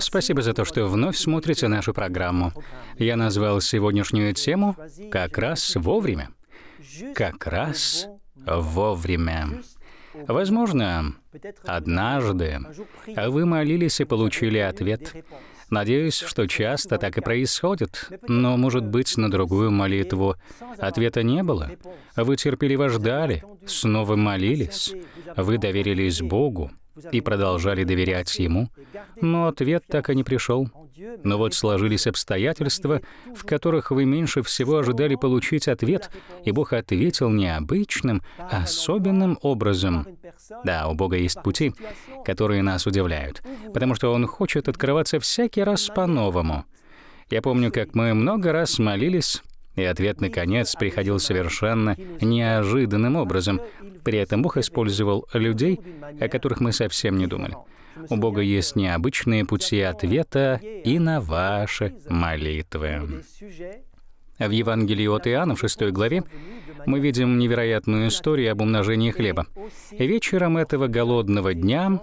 Спасибо за то, что вновь смотрите нашу программу. Я назвал сегодняшнюю тему «Как раз вовремя». Как раз вовремя. Возможно, однажды вы молились и получили ответ. Надеюсь, что часто так и происходит, но, может быть, на другую молитву ответа не было. Вы терпеливо ждали, снова молились, вы доверились Богу, и продолжали доверять ему, но ответ так и не пришел. Но вот сложились обстоятельства, в которых вы меньше всего ожидали получить ответ, и Бог ответил необычным, а особенным образом. Да, у Бога есть пути, которые нас удивляют, потому что Он хочет открываться всякий раз по-новому. Я помню, как мы много раз молились и ответ, наконец, приходил совершенно неожиданным образом. При этом Бог использовал людей, о которых мы совсем не думали. У Бога есть необычные пути ответа и на ваши молитвы. В Евангелии от Иоанна в 6 главе мы видим невероятную историю об умножении хлеба. Вечером этого голодного дня,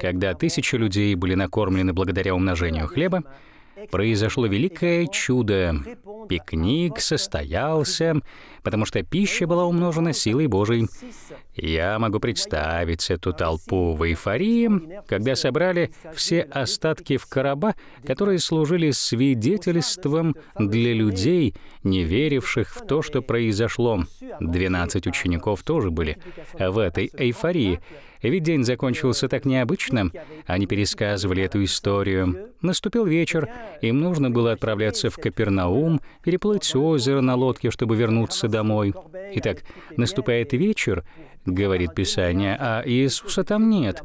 когда тысячи людей были накормлены благодаря умножению хлеба, произошло великое чудо. Пикник состоялся, потому что пища была умножена силой Божией. Я могу представить эту толпу в эйфории, когда собрали все остатки в короба, которые служили свидетельством для людей, не веривших в то, что произошло. Двенадцать учеников тоже были в этой эйфории. Ведь день закончился так необычно. Они пересказывали эту историю. Наступил вечер, им нужно было отправляться в Капернаум, переплыть озера на лодке, чтобы вернуться домой. Итак, наступает вечер, говорит Писание, а Иисуса там нет.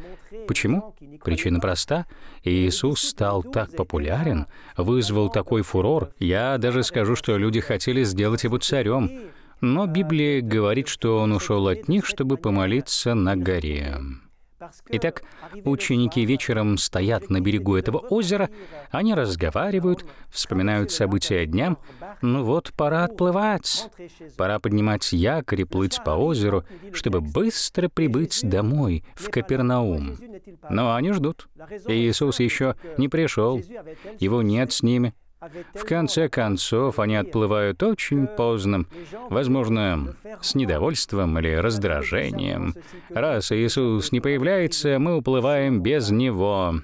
Почему? Причина проста. Иисус стал так популярен, вызвал такой фурор. Я даже скажу, что люди хотели сделать его царем но Библия говорит, что он ушел от них, чтобы помолиться на горе. Итак, ученики вечером стоят на берегу этого озера, они разговаривают, вспоминают события дня. Ну вот, пора отплывать. Пора поднимать якорь и плыть по озеру, чтобы быстро прибыть домой, в Капернаум. Но они ждут. И Иисус еще не пришел. Его нет с ними. В конце концов, они отплывают очень поздно, возможно, с недовольством или раздражением. Раз Иисус не появляется, мы уплываем без Него.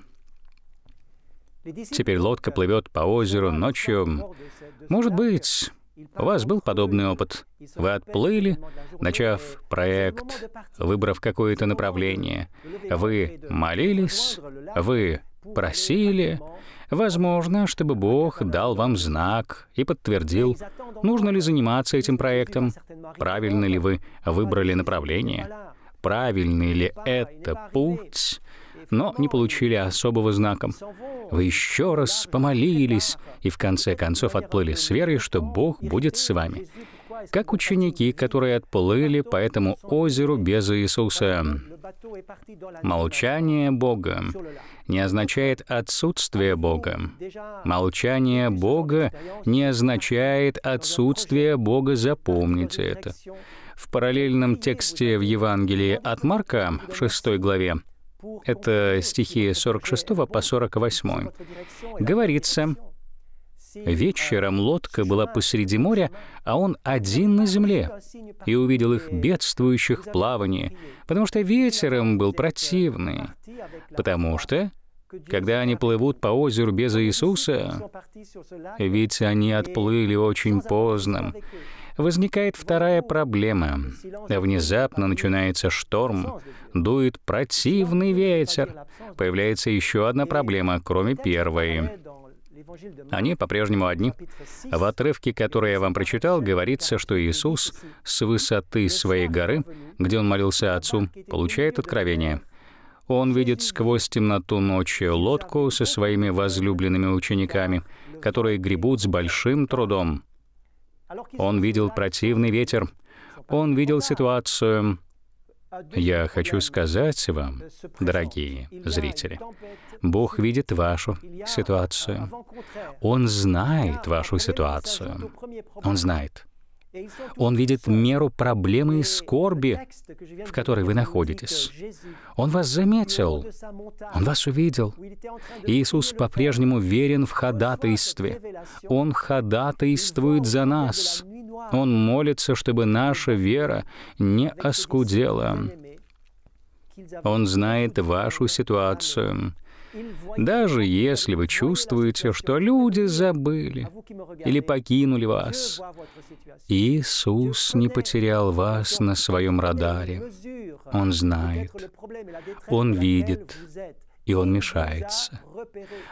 Теперь лодка плывет по озеру ночью. Может быть, у вас был подобный опыт. Вы отплыли, начав проект, выбрав какое-то направление. Вы молились, вы просили, Возможно, чтобы Бог дал вам знак и подтвердил, нужно ли заниматься этим проектом, правильно ли вы выбрали направление, правильный ли это путь, но не получили особого знака. Вы еще раз помолились и в конце концов отплыли с верой, что Бог будет с вами. Как ученики, которые отплыли по этому озеру без Иисуса. Молчание Бога не означает отсутствие Бога. Молчание Бога не означает отсутствие Бога, запомните это. В параллельном тексте в Евангелии от Марка, в 6 главе, это стихи 46 по 48, говорится, Вечером лодка была посреди моря, а он один на земле, и увидел их бедствующих в плавании, потому что ветером был противный, потому что когда они плывут по озеру без Иисуса, ведь они отплыли очень поздно, возникает вторая проблема. Внезапно начинается шторм, дует противный ветер. Появляется еще одна проблема, кроме первой. Они по-прежнему одни. В отрывке, который я вам прочитал, говорится, что Иисус с высоты своей горы, где он молился Отцу, получает откровение. Он видит сквозь темноту ночи лодку со своими возлюбленными учениками, которые гребут с большим трудом. Он видел противный ветер, он видел ситуацию, я хочу сказать вам, дорогие зрители, Бог видит вашу ситуацию. Он знает вашу ситуацию. Он знает. Он видит меру проблемы и скорби, в которой вы находитесь. Он вас заметил. Он вас увидел. Иисус по-прежнему верен в ходатайстве. Он ходатайствует за нас. Он молится, чтобы наша вера не оскудела. Он знает вашу ситуацию. Даже если вы чувствуете, что люди забыли или покинули вас, Иисус не потерял вас на своем радаре. Он знает, Он видит, и Он мешается.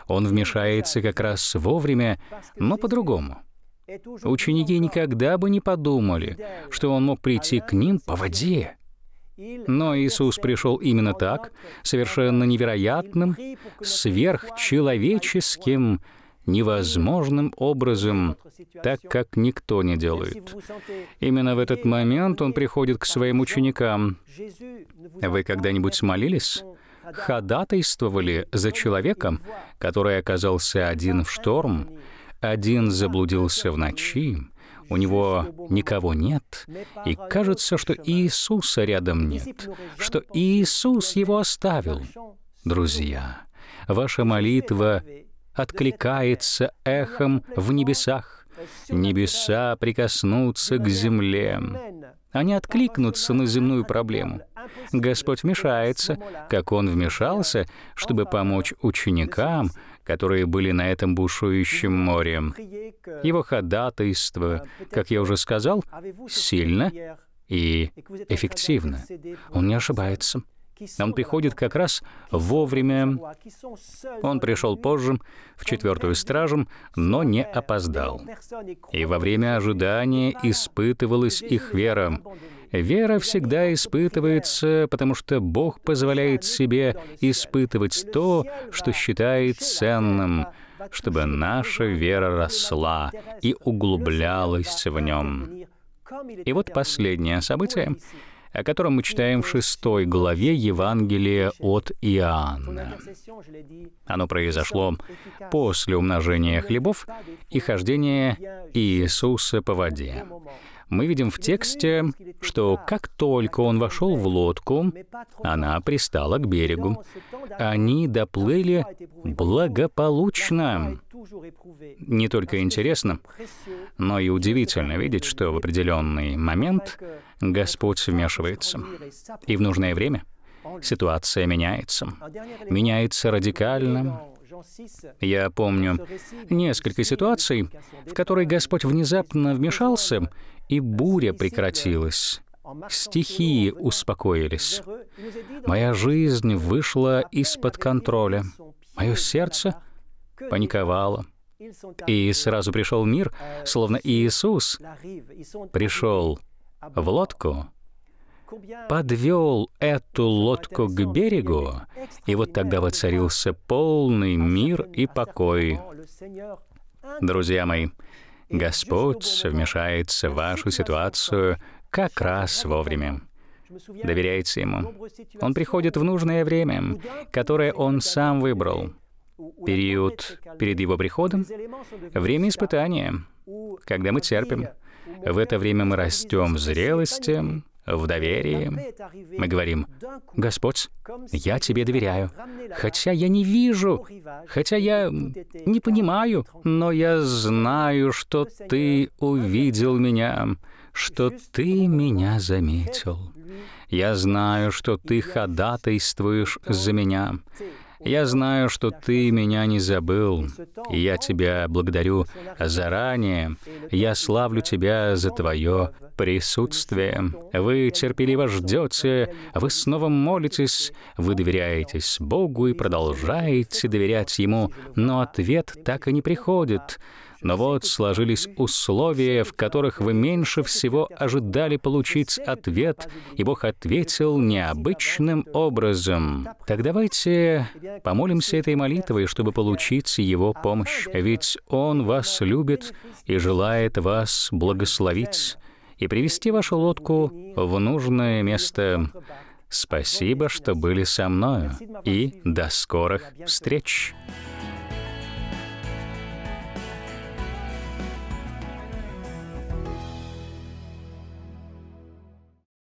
Он вмешается как раз вовремя, но по-другому — Ученики никогда бы не подумали, что он мог прийти к ним по воде. Но Иисус пришел именно так, совершенно невероятным, сверхчеловеческим, невозможным образом, так как никто не делает. Именно в этот момент он приходит к своим ученикам. Вы когда-нибудь молились? Ходатайствовали за человеком, который оказался один в шторм, один заблудился в ночи, у него никого нет, и кажется, что Иисуса рядом нет, что Иисус его оставил. Друзья, ваша молитва откликается эхом в небесах. Небеса прикоснутся к земле. Они откликнутся на земную проблему. Господь вмешается, как Он вмешался, чтобы помочь ученикам, которые были на этом бушующем море. Его ходатайство, как я уже сказал, сильно и эффективно. Он не ошибается. Он приходит как раз вовремя. Он пришел позже, в четвертую стражу, но не опоздал. И во время ожидания испытывалась их вера. Вера всегда испытывается, потому что Бог позволяет себе испытывать то, что считает ценным, чтобы наша вера росла и углублялась в нем. И вот последнее событие, о котором мы читаем в шестой главе Евангелия от Иоанна. Оно произошло после умножения хлебов и хождения Иисуса по воде мы видим в тексте, что как только он вошел в лодку, она пристала к берегу. Они доплыли благополучно. Не только интересно, но и удивительно видеть, что в определенный момент Господь вмешивается. И в нужное время ситуация меняется. Меняется радикально, я помню несколько ситуаций, в которой Господь внезапно вмешался и буря прекратилась, стихии успокоились. Моя жизнь вышла из-под контроля. Мое сердце паниковало. И сразу пришел мир, словно Иисус пришел в лодку, подвел эту лодку к берегу, и вот тогда воцарился полный мир и покой. Друзья мои, Господь вмешается в вашу ситуацию как раз вовремя. Доверяйте Ему. Он приходит в нужное время, которое Он сам выбрал. Период перед Его приходом — время испытания, когда мы терпим. В это время мы растем в зрелости, в доверии. Мы говорим, «Господь, я тебе доверяю, хотя я не вижу, хотя я не понимаю, но я знаю, что ты увидел меня, что ты меня заметил. Я знаю, что ты ходатайствуешь за меня. Я знаю, что ты меня не забыл, и я тебя благодарю заранее. Я славлю тебя за твое присутствие. Вы терпеливо ждете, вы снова молитесь, вы доверяетесь Богу и продолжаете доверять Ему, но ответ так и не приходит. Но вот сложились условия, в которых вы меньше всего ожидали получить ответ, и Бог ответил необычным образом. Так давайте помолимся этой молитвой, чтобы получить Его помощь. Ведь Он вас любит и желает вас благословить и привести вашу лодку в нужное место. Спасибо, что были со мною, и до скорых встреч!